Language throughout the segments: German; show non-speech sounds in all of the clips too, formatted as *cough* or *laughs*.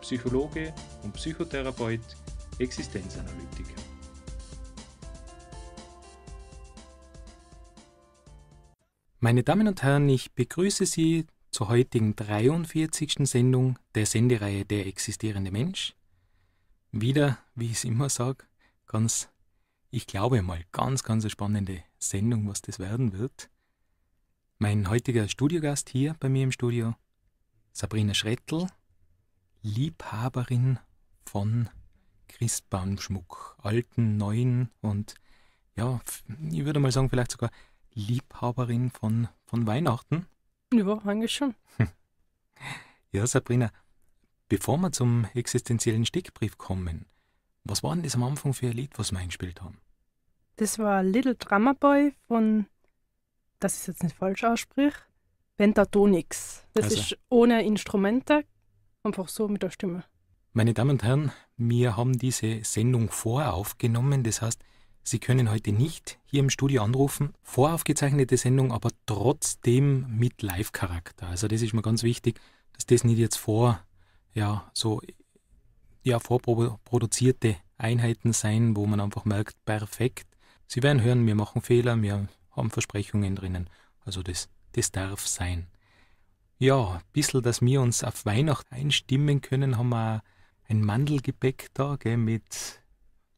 Psychologe und Psychotherapeut, Existenzanalytiker. Meine Damen und Herren, ich begrüße Sie zur heutigen 43. Sendung der Sendereihe Der existierende Mensch. Wieder, wie ich es immer sage, ganz, ich glaube mal, ganz, ganz eine spannende Sendung, was das werden wird. Mein heutiger Studiogast hier bei mir im Studio, Sabrina Schrettl, Liebhaberin von Christbaumschmuck, alten, neuen und ja, ich würde mal sagen, vielleicht sogar Liebhaberin von, von Weihnachten. Ja, eigentlich schon. *laughs* Ja, Sabrina, bevor wir zum existenziellen Stickbrief kommen, was war denn das am Anfang für ein Lied, was wir eingespielt haben? Das war Little Drummer Boy von, dass ich es jetzt nicht falsch aussprich, Pentatonix. Das also. ist ohne Instrumente, einfach so mit der Stimme. Meine Damen und Herren, wir haben diese Sendung voraufgenommen. Das heißt, Sie können heute nicht hier im Studio anrufen. Voraufgezeichnete Sendung, aber trotzdem mit Live-Charakter. Also das ist mir ganz wichtig, dass das nicht jetzt vor, ja, so ja, vorproduzierte Einheiten sein, wo man einfach merkt, perfekt. Sie werden hören, wir machen Fehler, wir haben Versprechungen drinnen. Also das, das darf sein. Ja, ein bisschen, dass wir uns auf Weihnachten einstimmen können, haben wir ein Mandelgebäck da, gell, mit,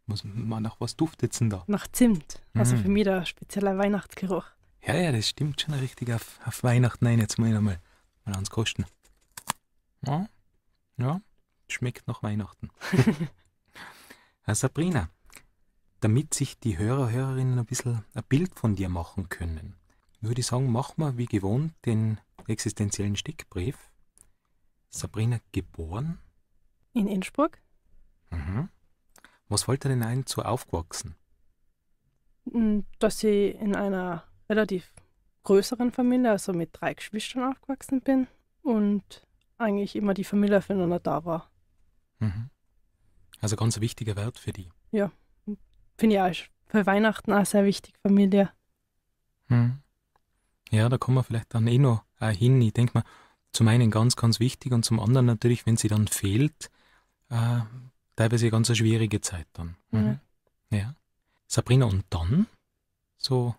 muss man nach was duftet denn da? Nach Zimt. Also für mm. mich der spezielle Weihnachtsgeruch. Ja, ja, das stimmt schon richtig auf, auf Weihnachten ein. Jetzt mal einmal mal ans Kosten. Ja, ja, schmeckt nach Weihnachten. *laughs* Herr Sabrina, damit sich die Hörer, Hörerinnen ein bisschen ein Bild von dir machen können, würde ich sagen, machen wir wie gewohnt den existenziellen Stickbrief. Sabrina geboren? In Innsbruck. Mhm. Was fällt dir denn ein zu aufgewachsen? Hm, dass ich in einer relativ größeren Familie, also mit drei Geschwistern aufgewachsen bin und eigentlich immer die Familie füreinander da war. Mhm. Also ganz ein wichtiger Wert für die. Ja, finde ich auch für Weihnachten auch sehr wichtig, Familie. Mhm. Ja, da kommen wir vielleicht dann eh noch äh, hin. Ich denke mal, zum einen ganz, ganz wichtig und zum anderen natürlich, wenn sie dann fehlt, äh, teilweise eine ganz schwierige Zeit dann. Mhm. Ja. Sabrina, und dann? So,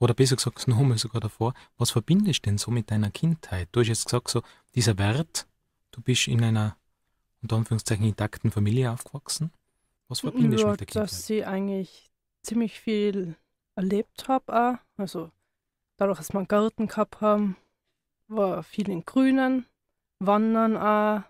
oder besser gesagt, *laughs* noch einmal sogar davor, was verbindest du denn so mit deiner Kindheit? Du hast jetzt gesagt, so dieser Wert, du bist in einer, unter Anführungszeichen, intakten Familie aufgewachsen. Was verbindest du ja, mit der Kindheit? Dass ich eigentlich ziemlich viel erlebt habe, also dadurch, dass wir einen Garten gehabt haben, war viel in Grünen, Wandern auch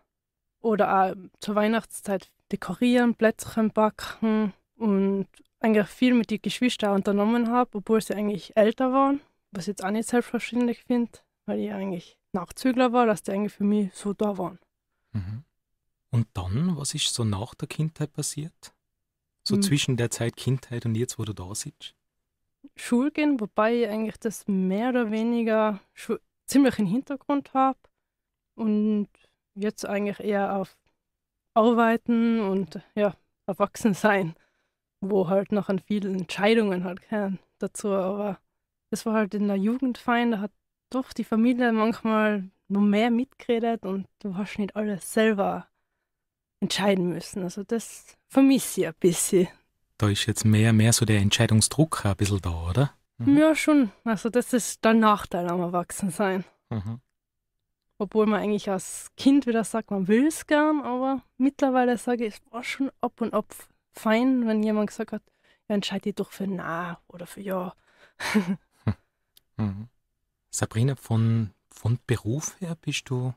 oder auch zur Weihnachtszeit dekorieren, Plätzchen backen und eigentlich viel mit den Geschwistern unternommen habe, obwohl sie eigentlich älter waren, was ich jetzt auch nicht selbstverständlich finde, weil ich eigentlich Nachzügler war, dass die eigentlich für mich so da waren. Mhm. Und dann, was ist so nach der Kindheit passiert? So mhm. zwischen der Zeit Kindheit und jetzt, wo du da sitzt? Schule gehen, wobei ich eigentlich das mehr oder weniger ziemlich im Hintergrund habe und jetzt eigentlich eher auf Arbeiten und ja, erwachsen sein, wo halt noch an vielen Entscheidungen halt kennen dazu. Aber das war halt in der Jugend fein, da hat doch die Familie manchmal noch mehr mitgeredet und du hast nicht alles selber entscheiden müssen. Also das vermisse ich ein bisschen da ist jetzt mehr, mehr so der Entscheidungsdruck ein bisschen da, oder? Mhm. Ja, schon. Also das ist der Nachteil am Erwachsensein. Mhm. Obwohl man eigentlich als Kind wieder sagt, man will es gern, aber mittlerweile sage ich, es war schon ab und ab fein, wenn jemand gesagt hat, ja, entscheide ich doch für Na oder für Ja. mhm. *laughs* Sabrina, von, von Beruf her bist du?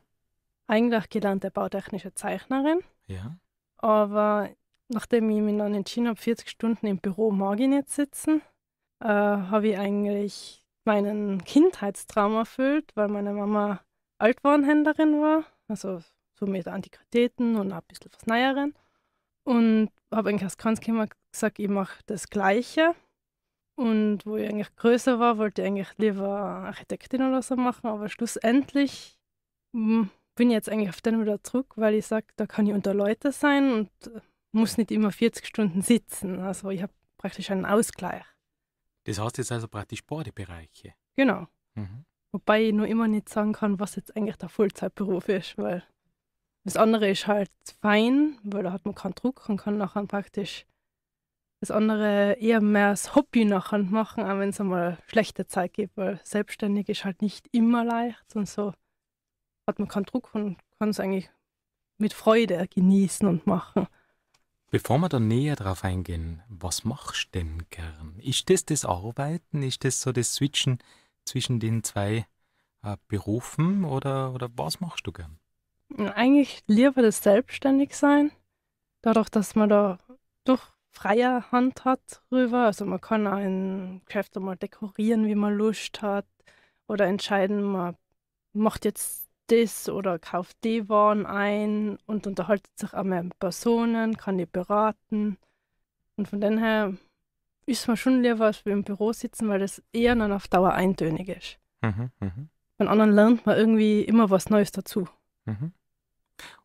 Eigentlich gelernte bautechnische Zeichnerin. Ja. Aber nachdem ich mich dann entschieden habe, 40 Stunden im Büro mag ich nicht sitzen, äh, habe ich eigentlich meinen Kindheitstraum erfüllt, weil meine Mama Altwarenhändlerin war, also so mit Antiquitäten und ein bisschen was Neueren. Und habe eigentlich als Kranzkind gesagt, ich mache das Gleiche. Und wo ich eigentlich größer war, wollte ich eigentlich lieber Architektin oder so machen, aber schlussendlich hm, bin ich jetzt eigentlich auf den wieder zurück, weil ich sage, da kann ich unter Leute sein und muss nicht immer 40 Stunden sitzen. Also ich habe praktisch einen Ausgleich. Das heißt jetzt also praktisch beide Bereiche. Genau. Mhm. Wobei ich nur immer nicht sagen kann, was jetzt eigentlich der Vollzeitberuf ist, weil das andere ist halt fein, weil da hat man keinen Druck und kann nachher praktisch das andere eher mehr als Hobby nachher machen, auch wenn es einmal schlechte Zeit gibt, weil selbstständig ist halt nicht immer leicht und so hat man keinen Druck und kann es eigentlich mit Freude genießen und machen. Bevor wir da näher drauf eingehen, was machst du denn gern? Ist das das Arbeiten? Ist das so das Switchen zwischen den zwei äh, Berufen oder, oder was machst du gern? Eigentlich lieber das Selbstständigsein, dadurch, dass man da doch freie Hand hat drüber. Also man kann ein Geschäft mal dekorieren, wie man Lust hat oder entscheiden, man macht jetzt das oder kauft die Waren ein und unterhaltet sich auch mit Personen, kann die beraten. Und von dem her ist man schon lieber, als wir im Büro sitzen, weil das eher dann auf Dauer eintönig ist. Mhm, mh. Von anderen lernt man irgendwie immer was Neues dazu. Mhm.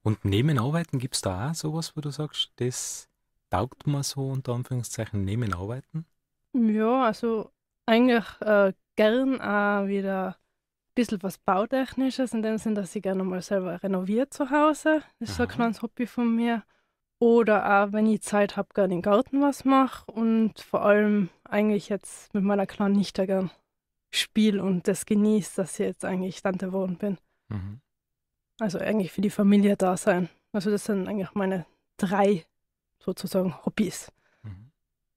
Und neben Arbeiten gibt es da auch sowas, wo du sagst, das taugt man so unter Anführungszeichen neben Arbeiten? Ja, also eigentlich äh, gern auch wieder bisschen was Bautechnisches, in dem Sinn, dass ich gerne mal selber renoviert zu Hause. Das ist Aha. ein kleines Hobby von mir. Oder auch, wenn ich Zeit habe, gerne im Garten was mache und vor allem eigentlich jetzt mit meiner kleinen Nichte gern spiele und das genieße, dass ich jetzt eigentlich Tante wohnen bin. Mhm. Also eigentlich für die Familie da sein. Also das sind eigentlich meine drei sozusagen Hobbys. Mhm.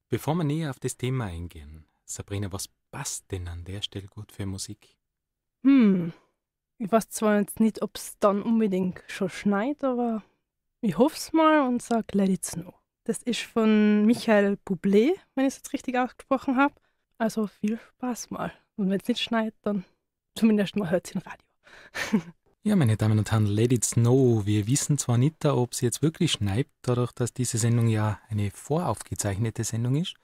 Bevor wir näher auf das Thema eingehen, Sabrina, was passt denn an der Stelle gut für Musik? Hm. Ich weiß zwar jetzt nicht, ob es dann unbedingt schon schneit, aber ich hoffe es mal und sage Let it snow. Das ist von Michael Bublé, wenn ich es jetzt richtig ausgesprochen habe. Also viel Spaß mal. Und wenn es nicht schneit, dann zumindest mal hört es im Radio. *laughs* ja, meine Damen und Herren, Let it snow. Wir wissen zwar nicht, ob es jetzt wirklich schneit, dadurch, dass diese Sendung ja eine voraufgezeichnete Sendung ist,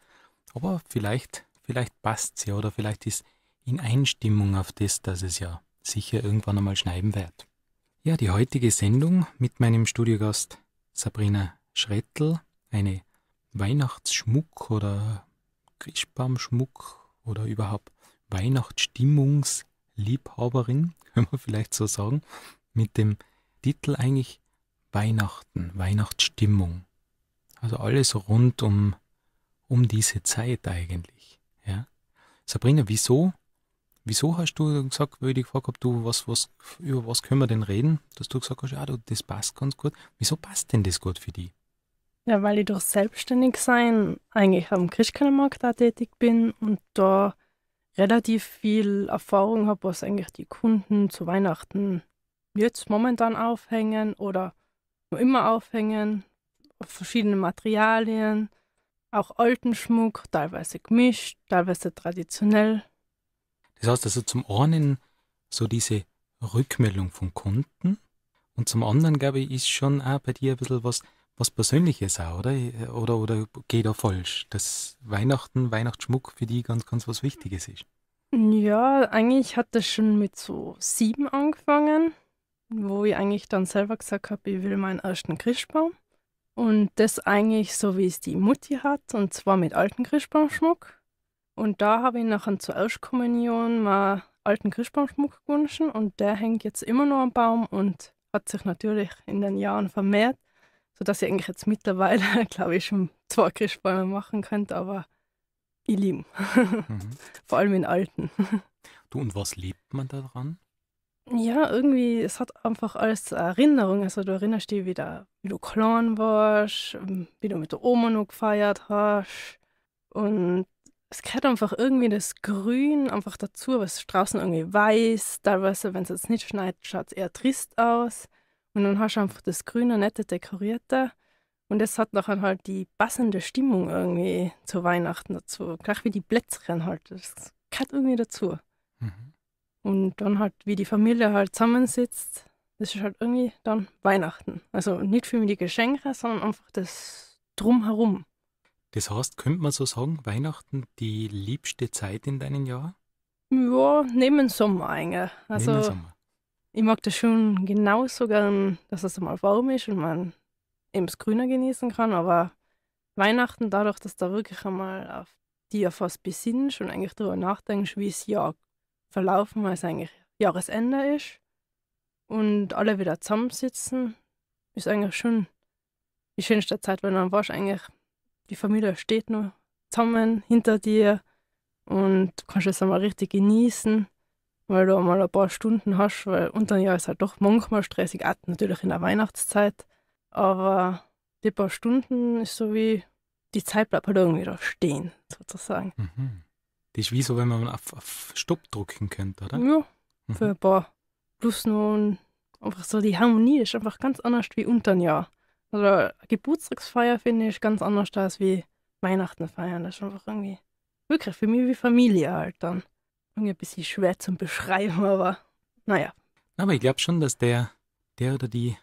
aber vielleicht, vielleicht passt sie ja, oder vielleicht ist in Einstimmung auf das, dass es ja sicher irgendwann einmal schneiden wird. Ja, die heutige Sendung mit meinem Studiogast Sabrina Schrettl, eine Weihnachtsschmuck oder Christbaumschmuck oder überhaupt Weihnachtsstimmungsliebhaberin, *laughs* können wir vielleicht so sagen, mit dem Titel eigentlich Weihnachten, Weihnachtsstimmung. Also alles rund um, um diese Zeit eigentlich. Ja. Sabrina, wieso Wieso hast du gesagt, weil ich dich gefragt habe, du, was, was, über was können wir denn reden, dass du gesagt hast, ja, du, das passt ganz gut. Wieso passt denn das gut für dich? Ja, weil ich durch selbstständig sein eigentlich am Christkindlmarkt da tätig bin und da relativ viel Erfahrung habe, was eigentlich die Kunden zu Weihnachten jetzt momentan aufhängen oder nur immer aufhängen, auf verschiedene Materialien, auch alten Schmuck, teilweise gemischt, teilweise traditionell. Das heißt also zum einen so diese Rückmeldung von Kunden und zum anderen, glaube ich, ist schon auch bei dir ein bisschen was, was Persönliches auch, oder? Oder, oder geht auch falsch, dass Weihnachten, Weihnachtsschmuck für die ganz, ganz was Wichtiges ist? Ja, eigentlich hat das schon mit so sieben angefangen, wo ich eigentlich dann selber gesagt habe, ich will meinen ersten Christbaum. Und das eigentlich so, wie es die Mutti hat, und zwar mit alten Christbaumschmuck. Und da habe ich nachher zur Erstkommunion mal alten Christbaumschmuck gewünscht und der hängt jetzt immer noch am Baum und hat sich natürlich in den Jahren vermehrt, sodass ich eigentlich jetzt mittlerweile, *laughs* glaube ich, schon zwei Christbäume machen könnte, aber ich liebe mhm. *laughs* Vor allem in alten. Du, und was liebt man daran? Ja, irgendwie, es hat einfach alles Erinnerung. Also du erinnerst dich wieder, wie du klein warst, wie du mit der Oma noch gefeiert hast. Und es gehört einfach irgendwie das Grün einfach dazu, was draußen irgendwie weiß. Teilweise, wenn es jetzt nicht schneit, schaut es eher trist aus. Und dann hast du einfach das Grüne, nette, dekorierte. Und das hat nachher halt die passende Stimmung irgendwie zu Weihnachten dazu. Gleich wie die Plätzchen halt. Das gehört irgendwie dazu. Mhm. Und dann halt, wie die Familie halt zusammensitzt, das ist halt irgendwie dann Weihnachten. Also nicht für die Geschenke, sondern einfach das Drumherum. Das heißt, könnte man so sagen, Weihnachten die liebste Zeit in deinem Jahr? Ja, neben Sommer eigentlich. Also, neben Sommer. Ich mag das schon genauso gern, dass es einmal warm ist und man eben das Grüne genießen kann, aber Weihnachten, dadurch, dass da wirklich einmal auf dir fast besinnst und eigentlich darüber nachdenkst, wie es Jahr verlaufen, weil es eigentlich Jahresende ist und alle wieder zusammensitzen, ist eigentlich schon die schönste Zeit, weil dann warst du eigentlich die Familie steht nur zusammen hinter dir und du kannst es einmal richtig genießen, weil du einmal ein paar Stunden hast, weil unter Jahr ist halt doch manchmal stressig, auch natürlich in der Weihnachtszeit, aber die paar Stunden ist so wie, die Zeit bleibt halt irgendwie da stehen, sozusagen. Mhm. Das ist wie so, wenn man auf, auf Stopp drücken könnte, oder? Ja, mhm. für ein paar. Plus noch einfach so die Harmonie ist einfach ganz anders wie unter Jahr. Oder Geburtstagsfeier finde ich ganz anders als wie Weihnachten feiern. Das ist einfach irgendwie wirklich für mich wie Familie halt dann. Irgendwie ein bisschen schwer zum Beschreiben, aber naja. Aber ich glaube schon, dass der, der oder die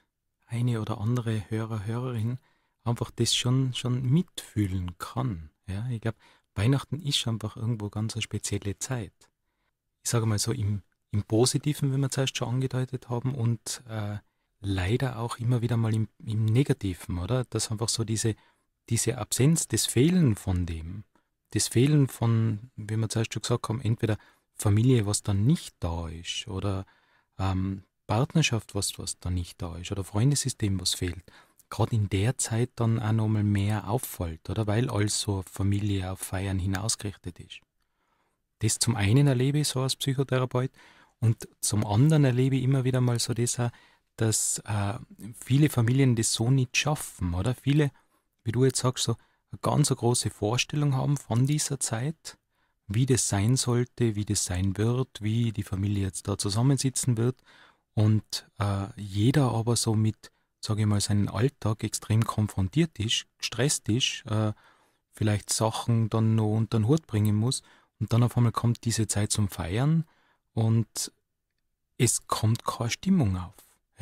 eine oder andere Hörer, Hörerin einfach das schon, schon mitfühlen kann. Ja, ich glaube, Weihnachten ist einfach irgendwo ganz eine spezielle Zeit. Ich sage mal so im, im Positiven, wie wir zuerst schon angedeutet haben, und äh, leider auch immer wieder mal im, im Negativen, oder? Dass einfach so diese, diese Absenz, das Fehlen von dem, das Fehlen von, wie wir zuerst schon gesagt haben, entweder Familie, was dann nicht da ist, oder ähm, Partnerschaft, was, was da nicht da ist, oder Freundesystem, was fehlt, gerade in der Zeit dann auch nochmal mehr auffällt, oder? Weil alles so Familie auf Feiern hinausgerichtet ist. Das zum einen erlebe ich so als Psychotherapeut und zum anderen erlebe ich immer wieder mal so das auch, dass äh, viele Familien das so nicht schaffen, oder? Viele, wie du jetzt sagst, so eine ganz eine große Vorstellung haben von dieser Zeit, wie das sein sollte, wie das sein wird, wie die Familie jetzt da zusammensitzen wird. Und äh, jeder aber so mit, sage ich mal, seinem Alltag extrem konfrontiert ist, gestresst ist, äh, vielleicht Sachen dann noch unter den Hut bringen muss. Und dann auf einmal kommt diese Zeit zum Feiern und es kommt keine Stimmung auf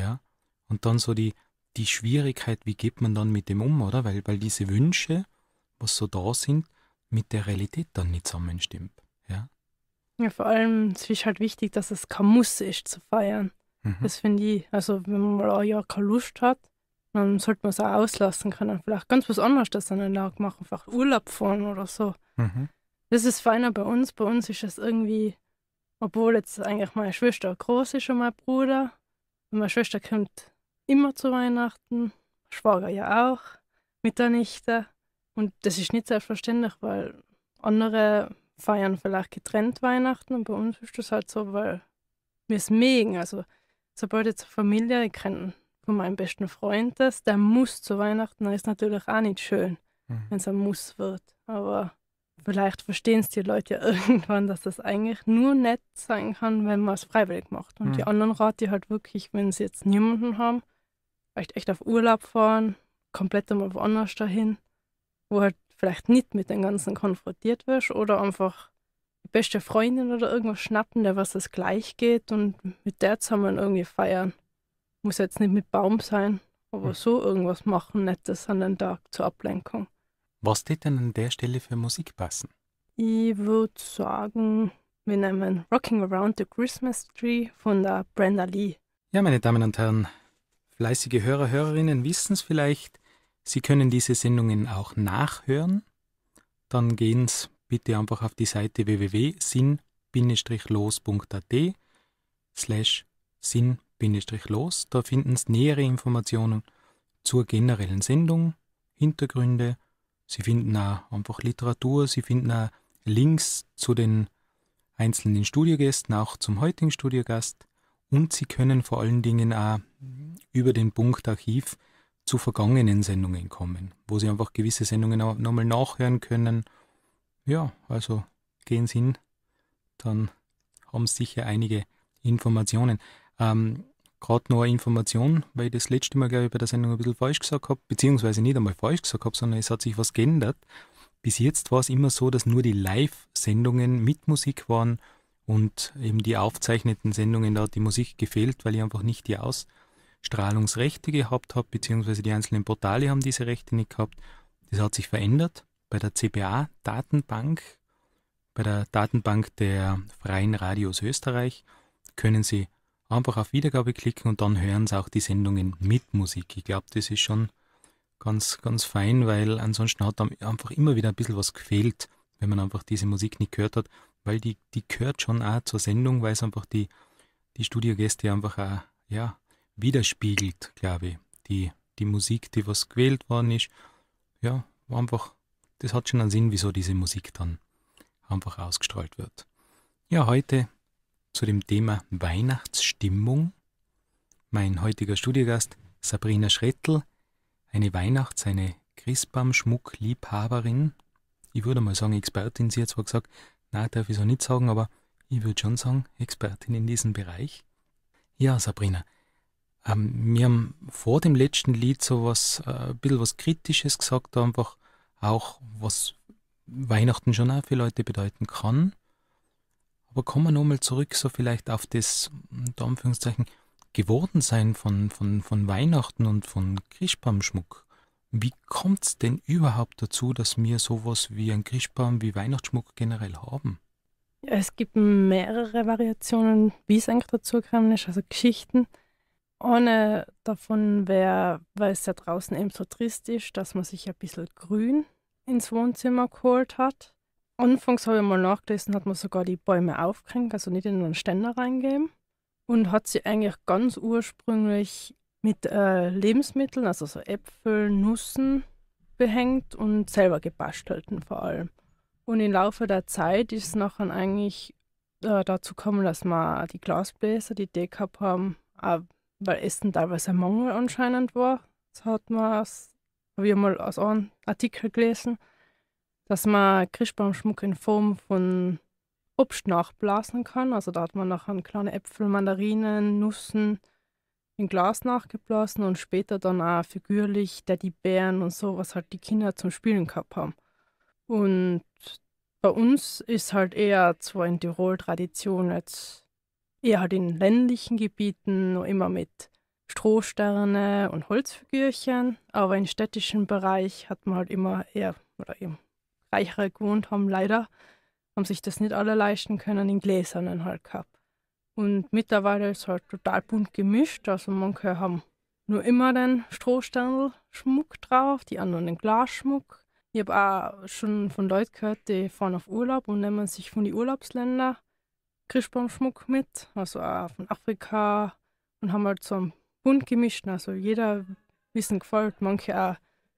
ja. Und dann so die, die Schwierigkeit, wie geht man dann mit dem um, oder? Weil, weil diese Wünsche, was so da sind, mit der Realität dann nicht zusammenstimmt, ja. Ja, vor allem, es ist halt wichtig, dass es kein Muss ist zu feiern. Mhm. Das finde ich, also wenn man mal ein Jahr keine Lust hat, dann sollte man es auch auslassen können. Vielleicht ganz was anderes das an den Tag machen, vielleicht Urlaub fahren oder so. Mhm. Das ist feiner bei uns. Bei uns ist das irgendwie, obwohl jetzt eigentlich meine Schwester groß ist und mein Bruder, meine Schwester kommt immer zu Weihnachten, Schwager ja auch, mit der Nichte. Und das ist nicht selbstverständlich, weil andere feiern vielleicht getrennt Weihnachten und bei uns ist das halt so, weil wir es mögen. Also sobald jetzt Familie, ich kenne von meinem besten Freund das, der muss zu Weihnachten, das ist natürlich auch nicht schön, mhm. wenn es ein Muss wird. Aber vielleicht verstehen es die Leute ja *laughs* irgendwann, dass das eigentlich nur nett sein kann, wenn man es freiwillig macht. Und mhm. die hm. anderen Rat, die halt wirklich, wenn sie jetzt niemanden haben, vielleicht echt auf Urlaub fahren, komplett einmal woanders dahin, wo halt vielleicht nicht mit den Ganzen konfrontiert wirst oder einfach die beste Freundin oder irgendwas schnappen, der was das gleich geht und mit der zusammen irgendwie feiern. Muss jetzt nicht mit Baum sein, aber mhm. so irgendwas machen, Nettes an den Tag zur Ablenkung. Was tät denn an der Stelle für Musik passen? Ich würde sagen, wir nehmen Rocking Around the Christmas Tree von der Brenda Lee. Ja, meine Damen und Herren, fleißige Hörer, Hörerinnen wissen es vielleicht. Sie können diese Sendungen auch nachhören. Dann gehen Sie bitte einfach auf die Seite www.sinn-los.at slash sinn-los. Da finden Sie nähere Informationen zur generellen Sendung, Hintergründe, Sie finden auch einfach Literatur, Sie finden auch Links zu den einzelnen Studiogästen, auch zum heutigen Studiogast. Und Sie können vor allen Dingen auch über den Punkt Archiv zu vergangenen Sendungen kommen, wo Sie einfach gewisse Sendungen nochmal nachhören können. Ja, also gehen Sie hin, dann haben Sie sicher einige Informationen. Ähm, gerade noch eine Information, weil ich das letzte Mal, glaube ich, bei der Sendung ein bisschen falsch gesagt habe, beziehungsweise nicht einmal falsch gesagt habe, sondern es hat sich was geändert. Bis jetzt war es immer so, dass nur die Live-Sendungen mit Musik waren und eben die aufzeichneten Sendungen, da hat die Musik gefehlt, weil ich einfach nicht die Ausstrahlungsrechte gehabt habe, beziehungsweise die einzelnen Portale haben diese Rechte nicht gehabt. Das hat sich verändert bei der CPA-Datenbank, bei der Datenbank der Freien Radios Österreich können Sie Einfach auf Wiedergabe klicken und dann hören Sie auch die Sendungen mit Musik. Ich glaube, das ist schon ganz, ganz fein, weil ansonsten hat dann einfach immer wieder ein bisschen was gefehlt, wenn man einfach diese Musik nicht gehört hat, weil die, die gehört schon auch zur Sendung, weil es einfach die, die Studiogäste einfach auch, ja, widerspiegelt, glaube ich. Die, die Musik, die was gewählt worden ist, ja, einfach, das hat schon einen Sinn, wieso diese Musik dann einfach ausgestrahlt wird. Ja, heute zu dem Thema Weihnachtsstimmung. Mein heutiger Studiogast Sabrina Schrettl, eine Weihnachts-, eine Christbaumschmuck-Liebhaberin. Ich würde mal sagen Expertin. Sie hat zwar gesagt, nein, darf ich so nicht sagen, aber ich würde schon sagen Expertin in diesem Bereich. Ja, Sabrina, ähm, wir haben vor dem letzten Lied so was, äh, ein bisschen was Kritisches gesagt, einfach auch, was Weihnachten schon auch für Leute bedeuten kann. Aber kommen wir nochmal zurück, so vielleicht auf das, unter Anführungszeichen, Gewordensein von, von, von Weihnachten und von Christbaumschmuck. Wie kommt es denn überhaupt dazu, dass wir sowas wie einen Christbaum, wie Weihnachtsschmuck generell haben? Es gibt mehrere Variationen, wie es eigentlich dazu ist, also Geschichten. Eine davon wäre, weil es ja draußen eben so trist ist, dass man sich ein bisschen grün ins Wohnzimmer geholt hat. Anfangs habe ich mal nachgelesen, hat man sogar die Bäume aufgehängt, also nicht in einen Ständer reingeben. Und hat sie eigentlich ganz ursprünglich mit äh, Lebensmitteln, also so Äpfel, Nüssen behängt und selber gebastelten vor allem. Und im Laufe der Zeit ist es nachher eigentlich äh, dazu gekommen, dass man die Glasbläser, die Dekap eh haben, auch, weil Essen teilweise ein Mangel anscheinend war. Das hat man, habe ich mal aus einem Artikel gelesen dass man Christbaumschmuck in Form von Obst nachblasen kann. Also da hat man nachher kleine Äpfel, Mandarinen, Nüssen in Glas nachgeblasen und später dann auch figürlich Teddybären und so, was halt die Kinder zum Spielen gehabt haben. Und bei uns ist halt eher zwar in Tirol Tradition jetzt eher halt in ländlichen Gebieten noch immer mit Strohsterne und Holzfigürchen, aber im städtischen Bereich hat man halt immer eher oder eben reichere gewohnt haben, leider, haben sich das nicht alle leisten können, in Gläsern halt gehabt. Und mittlerweile ist es halt total bunt gemischt. Also manche haben nur immer den Strohsternl-Schmuck drauf, die anderen den Glasschmuck. Ich habe auch schon von Leuten gehört, die fahren auf Urlaub und nehmen sich von den Urlaubsländern Christbaumschmuck mit, also auch von Afrika und haben halt so einen bunt gemischten. Also jeder wissen gefällt, manche auch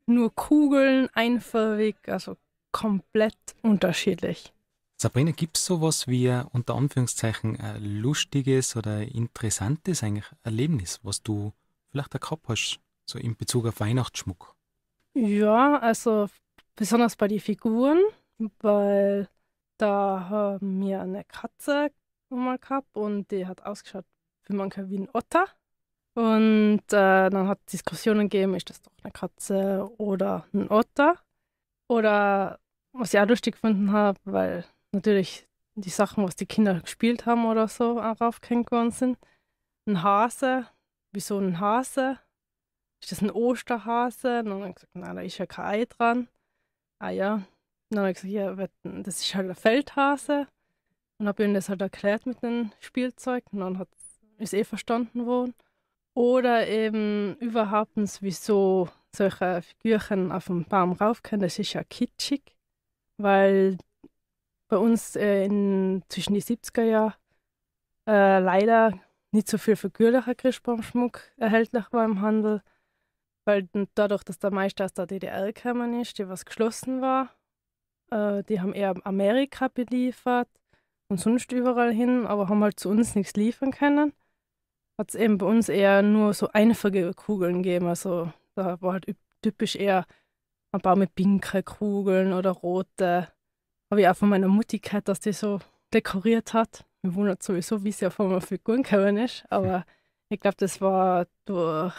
nur Kugeln, einfarbig, also komplett unterschiedlich. Sabrina, gibt es sowas wie unter Anführungszeichen ein lustiges oder interessantes eigentlich Erlebnis, was du vielleicht auch gehabt hast, so in Bezug auf Weihnachtsschmuck? Ja, also besonders bei den Figuren, weil da haben wir eine Katze mal gehabt und die hat ausgeschaut wie manche wie ein Otter. Und äh, dann hat es Diskussionen gegeben, ist das doch eine Katze oder ein Otter? Oder was ich auch lustig gefunden habe, weil natürlich die Sachen, was die Kinder gespielt haben oder so, auch raufgehängt worden sind. Ein Hase, wieso ein Hase? Ist das ein Osterhase? Und dann habe ich gesagt, nein, da ist ja kein Ei dran. Ah ja. Und dann habe ich gesagt, ja, das ist halt ein Feldhase. Und habe ihnen das halt erklärt mit dem Spielzeug. Und dann hat es eh verstanden worden. Oder eben überhaupt, wieso solche Figürchen auf dem Baum rauf das ist ja kitschig weil bei uns äh, in, zwischen die 70er Jahren äh, leider nicht so viel figürlicher Christbaumschmuck erhältlich war im Handel, weil dadurch, dass der meiste aus der DDR gekommen ist, die was geschlossen war, äh, die haben eher Amerika beliefert und sonst überall hin, aber haben halt zu uns nichts liefern können. Hat es eben bei uns eher nur so einfache Kugeln gegeben, also da war halt typisch eher ein paar mit pinken Kugeln oder rote. Habe ich auch von meiner Mutti gehört, dass die so dekoriert hat. Mir wundert sowieso, wie sie auf einmal Figuren gekommen ist, aber ich glaube, das war durch,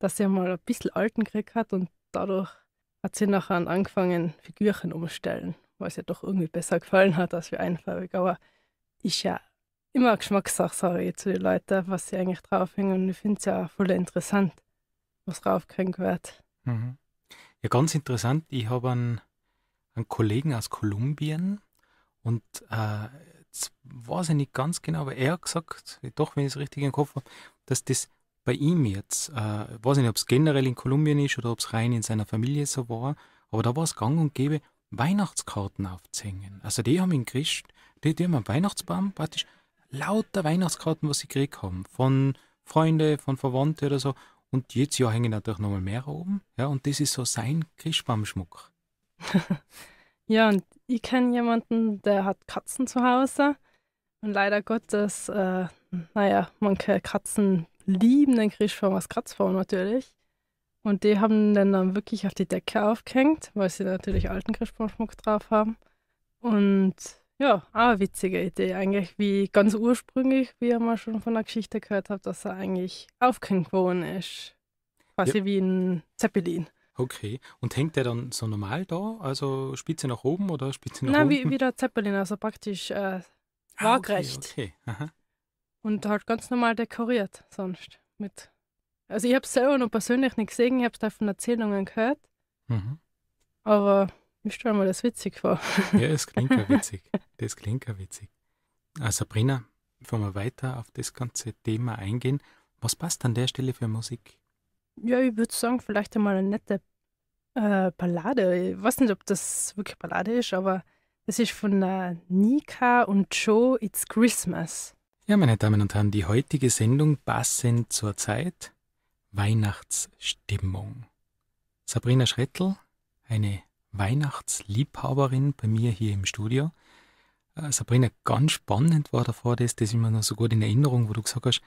dass sie mal ein bisschen Alten gekriegt hat und dadurch hat sie nachher angefangen, Figürchen umstellen, weil es ja doch irgendwie besser gefallen hat als wie einfarbig. Aber ist ja immer Geschmackssache, sage ich zu den Leuten, was sie eigentlich draufhängen. Und ich finde es ja voll interessant, was draufgehängt wird. Mhm. Ja, ganz interessant. Ich habe einen, einen Kollegen aus Kolumbien und äh, weiß ich nicht ganz genau, aber er hat gesagt, doch, wenn ich es richtig im Kopf habe, dass das bei ihm jetzt, äh, weiß ich nicht, ob es generell in Kolumbien ist oder ob es rein in seiner Familie so war, aber da war es gang und gäbe, Weihnachtskarten aufzuhängen. Also die haben in Christ, die, die haben einen Weihnachtsbaum praktisch lauter Weihnachtskarten, was sie gekriegt haben, von Freunde, von Verwandten oder so. Und jetzt Jahr hängen natürlich nochmal mehr oben. Ja, und das ist so sein Christbaumschmuck. *laughs* ja, und ich kenne jemanden, der hat Katzen zu Hause. Und leider Gottes, äh, naja, manche Katzen lieben den Christbaum als Kratzbaum natürlich. Und die haben den dann wirklich auf die Decke aufgehängt, weil sie natürlich alten Christbaumschmuck drauf haben. Und ja, auch eine witzige Idee eigentlich, wie ganz ursprünglich, wie ihr mal schon von der Geschichte gehört habt, dass er eigentlich aufgehängt worden ist. Quasi ja. wie ein Zeppelin. Okay, und hängt der dann so normal da, also Spitze nach oben oder Spitze nach Nein, unten? Nein, wie, wie, der Zeppelin, also praktisch äh, waagrecht. Ah, okay, okay. Und halt ganz normal dekoriert sonst mit. Also ich habe es selber noch persönlich nicht gesehen, ich habe es da von Erzählungen gehört. Mhm. Aber ich stelle mir das witzig vor. Ja, es klingt ja *laughs* witzig. Das klingt ja witzig. Also Sabrina, bevor wir weiter auf das ganze Thema eingehen, was passt an der Stelle für Musik? Ja, ich würde sagen, vielleicht einmal eine nette äh, Ballade. Ich weiß nicht, ob das wirklich Ballade ist, aber das ist von äh, Nika und Joe It's Christmas. Ja, meine Damen und Herren, die heutige Sendung passend zur Zeit Weihnachtsstimmung. Sabrina Schrettl, eine Weihnachtsliebhaberin bei mir hier im Studio. Äh, Sabrina, ganz spannend war davor das, das ist mir noch so gut in Erinnerung, wo du gesagt hast,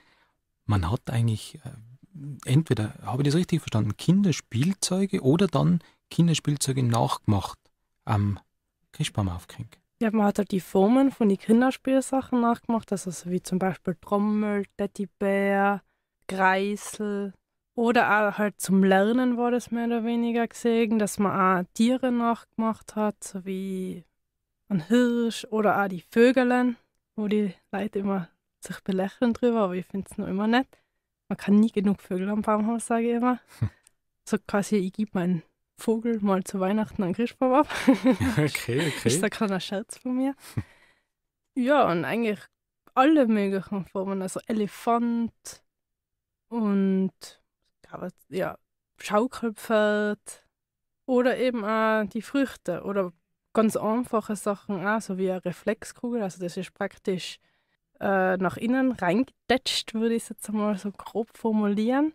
man hat eigentlich äh, entweder, habe ich das richtig verstanden, Kinderspielzeuge oder dann Kinderspielzeuge nachgemacht am Christbaum aufkriegen. Ja, man hat halt die Formen von den Kinderspielsachen nachgemacht, also so wie zum Beispiel Trommel, Teddybär, Kreisel, oder auch halt zum Lernen war das mehr oder weniger gesehen, dass man auch Tiere nachgemacht hat, so wie ein Hirsch oder auch die Vögelein, wo die Leute immer sich belächeln drüber, aber ich finde es noch immer nett. Man kann nie genug Vögel am Baum haben, sage ich immer. Hm. *laughs* So quasi, ich gebe meinen Vogel mal zu Weihnachten an Christbaum ab. *laughs* *laughs* okay, okay. Ist da kein Scherz von mir. ja, und eigentlich alle möglichen Formen, also Elefant und aber ja, Schaukelpferd oder eben auch die Früchte oder ganz einfache Sachen auch, so wie eine Reflexkugel. Also das ist praktisch äh, nach innen reingetatscht, würde ich es jetzt mal so grob formulieren,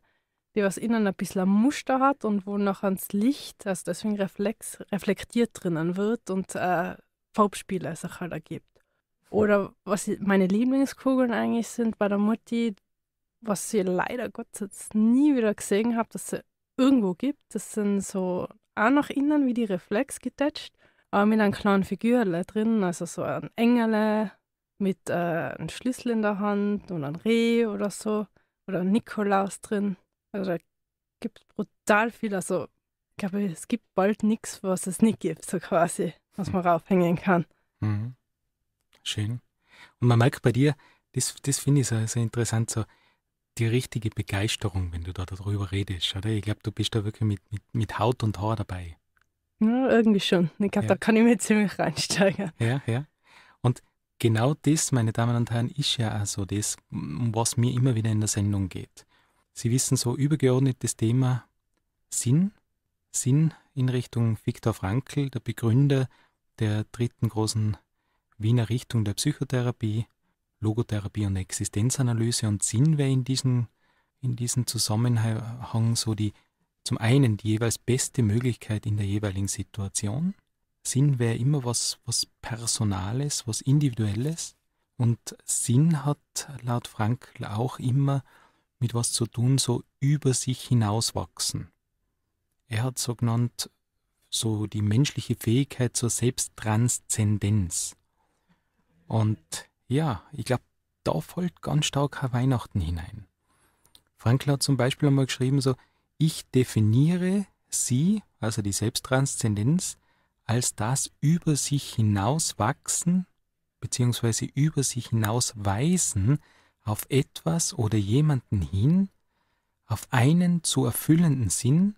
die was innen ein bisschen ein Muster hat und wo nachher das Licht, also deswegen Reflex, reflektiert drinnen wird und äh, Farbspiele sich halt ergibt. Oder was meine Lieblingskugeln eigentlich sind bei der Mutti, was ich leider Gottes nie wieder gesehen habe, dass es irgendwo gibt. Das sind so auch nach innen wie die Reflex getätscht, aber mit einem kleinen Figürle drin, also so ein Engel mit äh, einem Schlüssel in der Hand und ein Reh oder so oder ein Nikolaus drin. Also da gibt es brutal viel. Also ich glaube, es gibt bald nichts, was es nicht gibt, so quasi, was man raufhängen kann. Mhm. Schön. Und man merkt bei dir, das, das finde ich so, so interessant, so die richtige Begeisterung, wenn du da darüber redest, oder? Ich glaube, du bist da wirklich mit, mit, mit Haut und Haar dabei. Ja, irgendwie schon. Ich glaube, ja. da kann ich mir ziemlich reinsteigen. Ja, ja. Und genau das, meine Damen und Herren, ist ja auch so das, um was mir immer wieder in der Sendung geht. Sie wissen so übergeordnetes Thema Sinn, Sinn in Richtung Viktor Frankl, der Begründer der dritten großen Wiener Richtung der Psychotherapie, Logotherapie und Existenzanalyse und Sinn wäre in diesem in diesem Zusammenhang so die zum einen die jeweils beste Möglichkeit in der jeweiligen Situation. Sinn wäre immer was, was Personales, was Individuelles. Und Sinn hat laut Frankl auch immer mit was zu tun, so über sich hinauswachsen. Er hat so genannt, so die menschliche Fähigkeit zur Selbsttranszendenz. Und ja, ich glaube, da fällt ganz stark Herr Weihnachten hinein. Frankl hat zum Beispiel einmal geschrieben, so, ich definiere sie, also die Selbsttranszendenz, als das über sich hinauswachsen bzw. über sich hinausweisen auf etwas oder jemanden hin, auf einen zu erfüllenden Sinn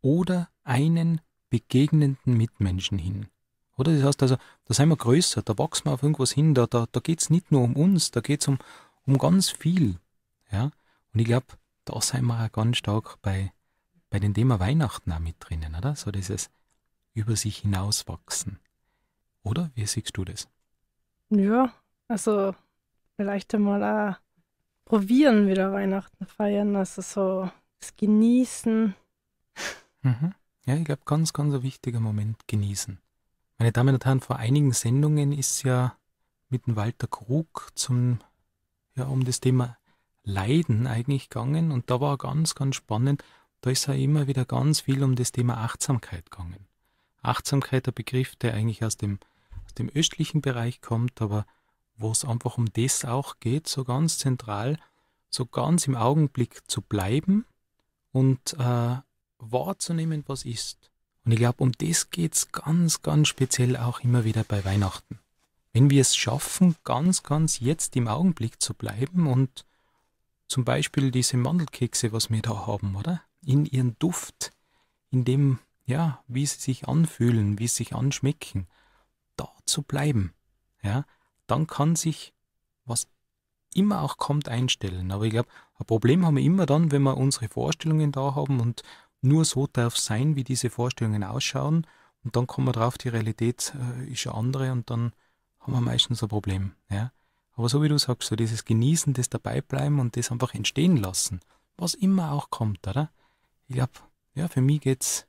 oder einen begegnenden Mitmenschen hin. Oder? Das heißt also, da sind wir größer, da wachsen wir auf irgendwas hin, da, da, da geht es nicht nur um uns, da geht es um, um ganz viel. Ja? Und ich glaube, da sind wir auch ganz stark bei, bei dem Thema Weihnachten auch mit drinnen, oder? So dieses über sich hinauswachsen. Oder? Wie siehst du das? Ja, also vielleicht einmal auch probieren, wieder Weihnachten feiern, also so das Genießen. Mhm. Ja, ich glaube, ganz, ganz ein wichtiger Moment, genießen. Meine Damen und Herren, vor einigen Sendungen ist ja mit dem Walter Krug zum, ja, um das Thema Leiden eigentlich gegangen und da war ganz, ganz spannend, da ist ja immer wieder ganz viel um das Thema Achtsamkeit gegangen. Achtsamkeit, der Begriff, der eigentlich aus dem, aus dem östlichen Bereich kommt, aber wo es einfach um das auch geht, so ganz zentral, so ganz im Augenblick zu bleiben und äh, wahrzunehmen, was ist. Und ich glaube, um das geht es ganz, ganz speziell auch immer wieder bei Weihnachten. Wenn wir es schaffen, ganz, ganz jetzt im Augenblick zu bleiben und zum Beispiel diese Mandelkekse, was wir da haben, oder? In ihren Duft, in dem, ja, wie sie sich anfühlen, wie sie sich anschmecken, da zu bleiben, ja, dann kann sich, was immer auch kommt, einstellen. Aber ich glaube, ein Problem haben wir immer dann, wenn wir unsere Vorstellungen da haben und nur so darf es sein, wie diese Vorstellungen ausschauen. Und dann kommen wir drauf, die Realität äh, ist eine andere und dann haben wir meistens ein Problem. Ja? Aber so wie du sagst, so dieses Genießen, das Dabeibleiben und das einfach entstehen lassen, was immer auch kommt, oder? Ich glaube, ja, für mich geht es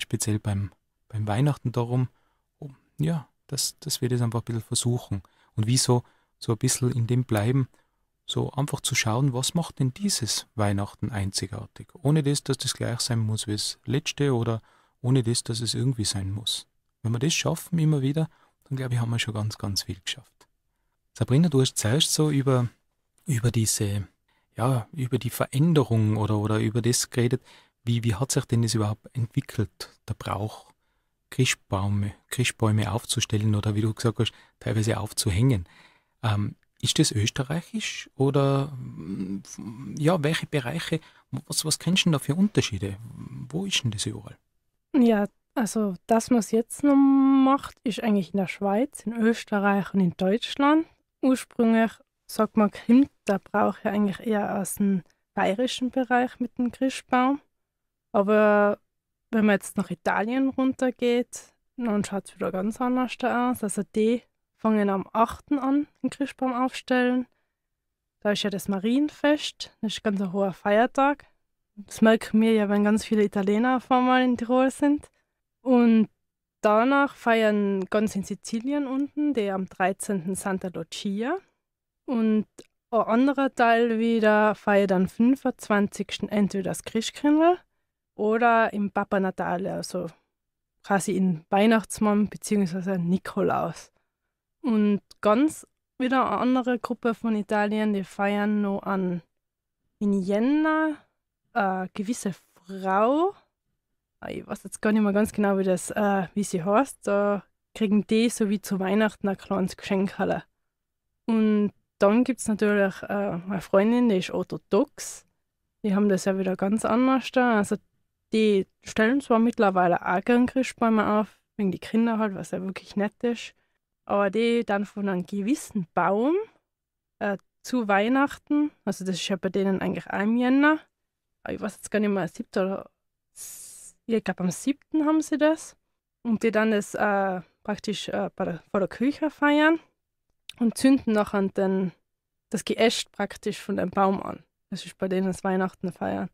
speziell beim, beim Weihnachten darum, ja, dass, dass wir das einfach ein bisschen versuchen. Und wieso so ein bisschen in dem bleiben, so einfach zu schauen, was macht denn dieses Weihnachten einzigartig? Ohne das, dass das gleich sein muss wie das letzte oder ohne das, dass es irgendwie sein muss. Wenn wir das schaffen immer wieder, dann glaube ich, haben wir schon ganz, ganz viel geschafft. Sabrina, du hast zuerst so über, über diese, ja, über die Veränderung oder, oder über das geredet. Wie, wie hat sich denn das überhaupt entwickelt, der Brauch, Christbäume, Christbäume aufzustellen oder wie du gesagt hast, teilweise aufzuhängen? Ähm, ist das österreichisch oder mm, ja, welche Bereiche, was, was kennst du denn da für Unterschiede? Wo ist denn das überall? Ja, also das, was jetzt noch macht, ist eigentlich in der Schweiz, in Österreich und in Deutschland. Ursprünglich sagt man Klimt, da brauche ich eigentlich eher aus dem bayerischen Bereich mit dem Christbaum. Aber wenn man jetzt nach Italien runtergeht, dann schaut es wieder ganz anders aus. Also die fangen am 8. an, den Christbaum aufstellen. Da ist ja das Marienfest, das ist ganz ein hoher Feiertag. Das merken wir ja, wenn ganz viele Italiener auf einmal in Tirol sind. Und danach feiern ganz in Sizilien unten die am 13. Santa Lucia. Und ein anderer Teil wieder feiert am 25. entweder das Christkindl oder im Papa Natale, also quasi in Weihnachtsmann bzw. Nikolaus. Und ganz wieder eine andere Gruppe von Italien, die feiern noch an in Jena eine äh, gewisse Frau. Ah, ich weiß jetzt gar nicht mehr ganz genau, wie das, äh, wie sie heißt. Da kriegen die so wie zu Weihnachten ein kleines Geschenk. Und dann gibt es natürlich äh, eine Freundin, die ist orthodox. Die haben das ja wieder ganz anders. Da. Also die stellen zwar mittlerweile auch gern Christbäume auf, wegen die Kinder halt, was ja wirklich nett ist aber die dann von einem gewissen Baum äh, zu Weihnachten, also das ist ja bei denen eigentlich am Jänner, ah, ich weiß jetzt gar nicht mehr, 7. oder ich glaube am 7. haben sie das und die dann das äh, praktisch äh, der, vor der Küche feiern und zünden nachher den, das Geäst praktisch von dem Baum an. Das ist bei denen das Weihnachten feiern.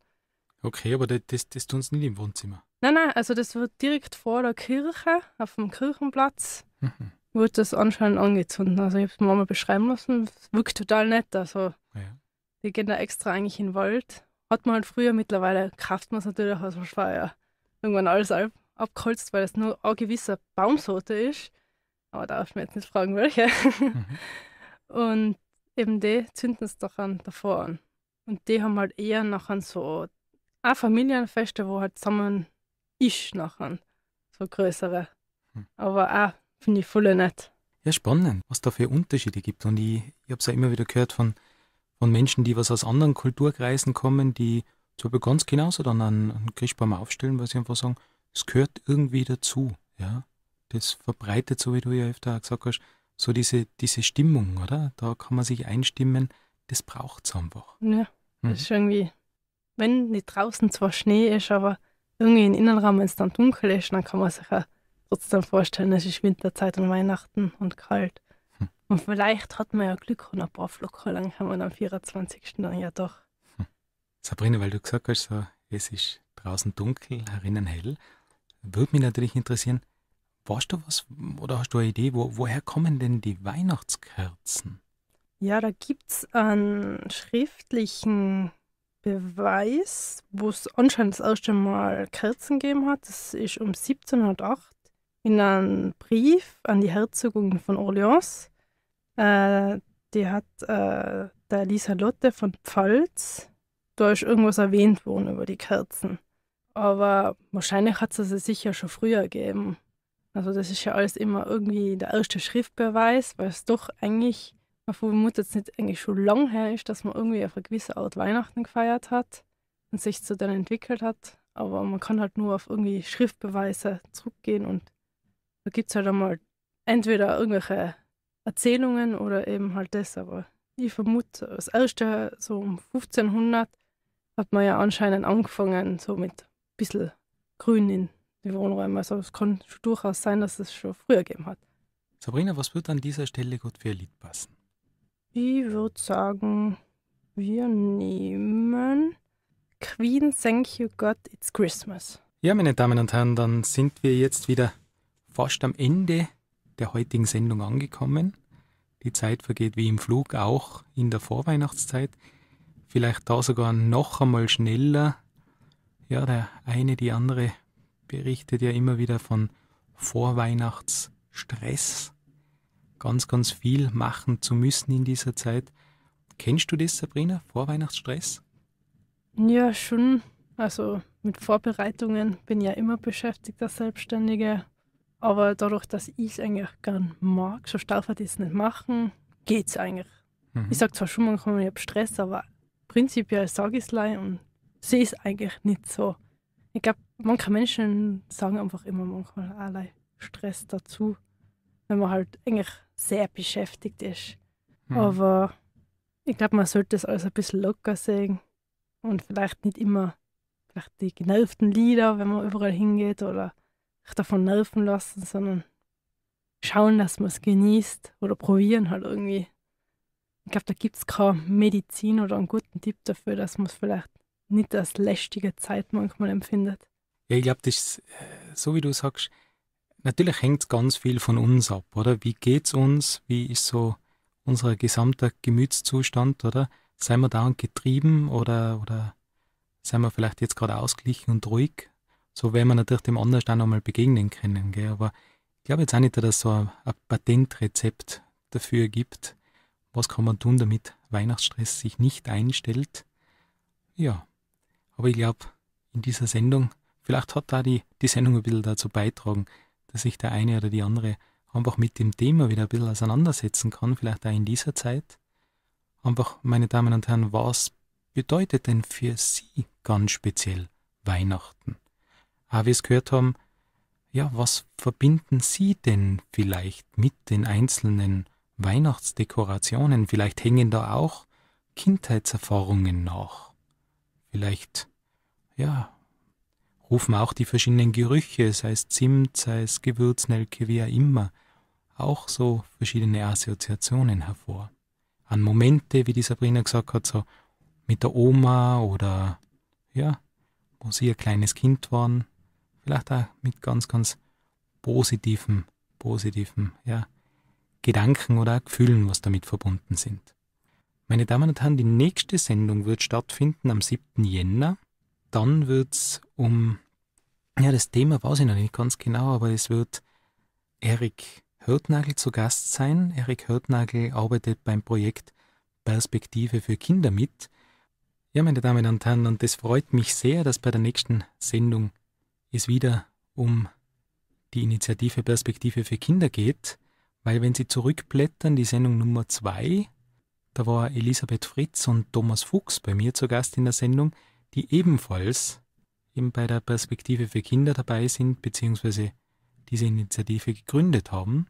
Okay, aber das, das, das tun sie nicht im Wohnzimmer. Nein, nein, also das wird direkt vor der Kirche, auf dem Kirchenplatz. Mhm wurde das anscheinend angezündet. Also ich habe es mir mal beschreiben lassen, es wirkt total nett. Also ja. die gehen da extra eigentlich in den Wald. Hat man halt früher, mittlerweile kraft man es natürlich aus dem Schleier. Irgendwann alles ab abgeholzt, weil es nur eine gewisse Baumsorte ist. Aber darf ich mir jetzt nicht fragen, welche. Mhm. *laughs* Und eben die zünden es doch an, davor an. Und die haben halt eher nachher so auch Familienfeste, wo halt zusammen ist nachher. So größere. Mhm. Aber auch Finde ich voll nett. Ja, spannend, was da für Unterschiede gibt. Und ich, ich habe es ja immer wieder gehört von, von Menschen, die was aus anderen Kulturkreisen kommen, die zum Beispiel ganz genauso dann einen, einen Christbaum aufstellen, weil sie einfach sagen, es gehört irgendwie dazu. Ja? Das verbreitet, so wie du ja öfter gesagt hast, so diese, diese Stimmung, oder? Da kann man sich einstimmen, das braucht es einfach. Ja, mhm. das ist irgendwie, wenn nicht draußen zwar Schnee ist, aber irgendwie im Innenraum, wenn es dann dunkel ist, dann kann man sich auch trotzdem vorstellen, es ist Winterzeit und Weihnachten und kalt. Hm. Und vielleicht hat man ja Glück und ein paar Flocken lang haben wir am 24. dann ja doch. Hm. Sabrina, weil du gesagt hast, so, es ist draußen dunkel, herinnen hell, würde mich natürlich interessieren, warst du was oder hast du eine Idee, wo, woher kommen denn die Weihnachtskerzen? Ja, da gibt es einen schriftlichen Beweis, wo es anscheinend das erste Mal Kerzen gegeben hat. Das ist um 1708 in einem Brief an die Herzogin von Orleans. Äh, die hat äh, der Lotte von Pfalz da ist irgendwas erwähnt worden über die Kerzen. Aber wahrscheinlich hat sie sie sicher schon früher gegeben. Also das ist ja alles immer irgendwie der erste Schriftbeweis, weil es doch eigentlich, man vermutet es nicht eigentlich schon lang her ist, dass man irgendwie auf eine gewisse Art Weihnachten gefeiert hat und sich so dann entwickelt hat. Aber man kann halt nur auf irgendwie Schriftbeweise zurückgehen und da gibt es halt einmal entweder irgendwelche Erzählungen oder eben halt das, aber ich vermute, das erste, so um 1500, hat man ja anscheinend angefangen, so mit ein bisschen Grün in die Wohnräume. Also es kann durchaus sein, dass es schon früher gegeben hat. Sabrina, was wird an dieser Stelle gut für ihr Lied passen? Ich würde sagen, wir nehmen Queen, Thank You God, It's Christmas. Ja, meine Damen und Herren, dann sind wir jetzt wieder fast am Ende der heutigen Sendung angekommen. Die Zeit vergeht wie im Flug, auch in der Vorweihnachtszeit. Vielleicht da sogar noch einmal schneller. Ja, der eine, die andere berichtet ja immer wieder von Vorweihnachtsstress. Ganz, ganz viel machen zu müssen in dieser Zeit. Kennst du das, Sabrina? Vorweihnachtsstress? Ja, schon. Also mit Vorbereitungen bin ich ja immer beschäftigt als Selbstständige. Aber dadurch, dass ich es eigentlich gern mag, so darf ich das nicht machen, geht es eigentlich. Mhm. Ich sage zwar schon manchmal, ich habe Stress, aber prinzipiell sage ich es und sehe es eigentlich nicht so. Ich glaube, manche Menschen sagen einfach immer manchmal allerlei Stress dazu, wenn man halt eigentlich sehr beschäftigt ist. Mhm. Aber ich glaube, man sollte das alles ein bisschen locker sehen und vielleicht nicht immer vielleicht die genervten Lieder, wenn man überall hingeht oder sich davon nerven lassen, sondern schauen, dass man es genießt oder probieren halt irgendwie. Ich glaube, da gibt es keine Medizin oder einen guten Tipp dafür, dass man es vielleicht nicht als lästige Zeit manchmal empfindet. Ja, ich glaube, das ist, äh, so wie du sagst, natürlich hängt es ganz viel von uns ab, oder? Wie geht's uns? Wie ist so unser gesamter Gemütszustand, oder? Seien wir dauernd getrieben oder, oder seien wir vielleicht jetzt gerade ausgeglichen und ruhig? so werden wir natürlich dem anderen dann einmal begegnen können. Gell? Aber ich glaube jetzt auch nicht, dass es so ein, ein Patentrezept dafür gibt. Was kann man tun, damit Weihnachtsstress sich nicht einstellt? Ja, aber ich glaube, in dieser Sendung, vielleicht hat da die, die Sendung ein bisschen dazu beitragen, dass sich der eine oder die andere einfach mit dem Thema wieder ein bisschen auseinandersetzen kann, vielleicht auch in dieser Zeit. Einfach, meine Damen und Herren, was bedeutet denn für Sie ganz speziell Weihnachten? Aber ah, wir es gehört haben, ja, was verbinden Sie denn vielleicht mit den einzelnen Weihnachtsdekorationen? Vielleicht hängen da auch Kindheitserfahrungen nach. Vielleicht, ja, rufen auch die verschiedenen Gerüche, sei es Zimt, sei es Gewürznelke, wie auch immer, auch so verschiedene Assoziationen hervor. An Momente, wie die Sabrina gesagt hat, so mit der Oma oder, ja, wo sie ein kleines Kind waren, vielleicht auch mit ganz, ganz positiven, positiven ja, Gedanken oder auch Gefühlen, was damit verbunden sind. Meine Damen und Herren, die nächste Sendung wird stattfinden am 7. Jänner. Dann wird es um, ja, das Thema weiß ich noch nicht ganz genau, aber es wird Erik Hörtnagel zu Gast sein. Erik Hörtnagel arbeitet beim Projekt Perspektive für Kinder mit. Ja, meine Damen und Herren, und es freut mich sehr, dass bei der nächsten Sendung es wieder um die Initiative Perspektive für Kinder geht, weil wenn Sie zurückblättern, die Sendung Nummer 2, da war Elisabeth Fritz und Thomas Fuchs bei mir zu Gast in der Sendung, die ebenfalls eben bei der Perspektive für Kinder dabei sind, beziehungsweise diese Initiative gegründet haben.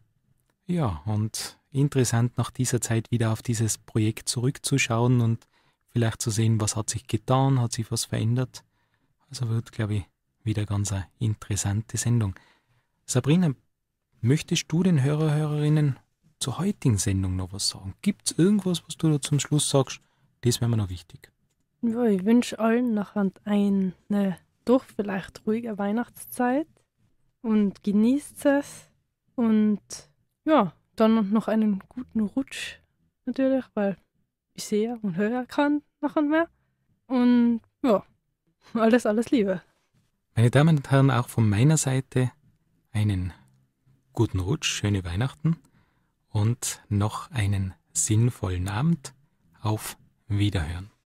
Ja, und interessant nach dieser Zeit wieder auf dieses Projekt zurückzuschauen und vielleicht zu sehen, was hat sich getan, hat sich was verändert. Also wird, glaube ich, wieder ganz eine interessante Sendung. Sabrina, möchtest du den Hörer, Hörerinnen zur heutigen Sendung noch was sagen? Gibt es irgendwas, was du da zum Schluss sagst? Das wäre mir noch wichtig. Ja, ich wünsche allen nachher eine doch vielleicht ruhige Weihnachtszeit und genießt es. Und ja, dann noch einen guten Rutsch natürlich, weil ich sehe und höre kann nachher mehr. Und ja, alles, alles Liebe. Meine Damen und Herren, auch von meiner Seite einen guten Rutsch, schöne Weihnachten und noch einen sinnvollen Abend. Auf Wiederhören.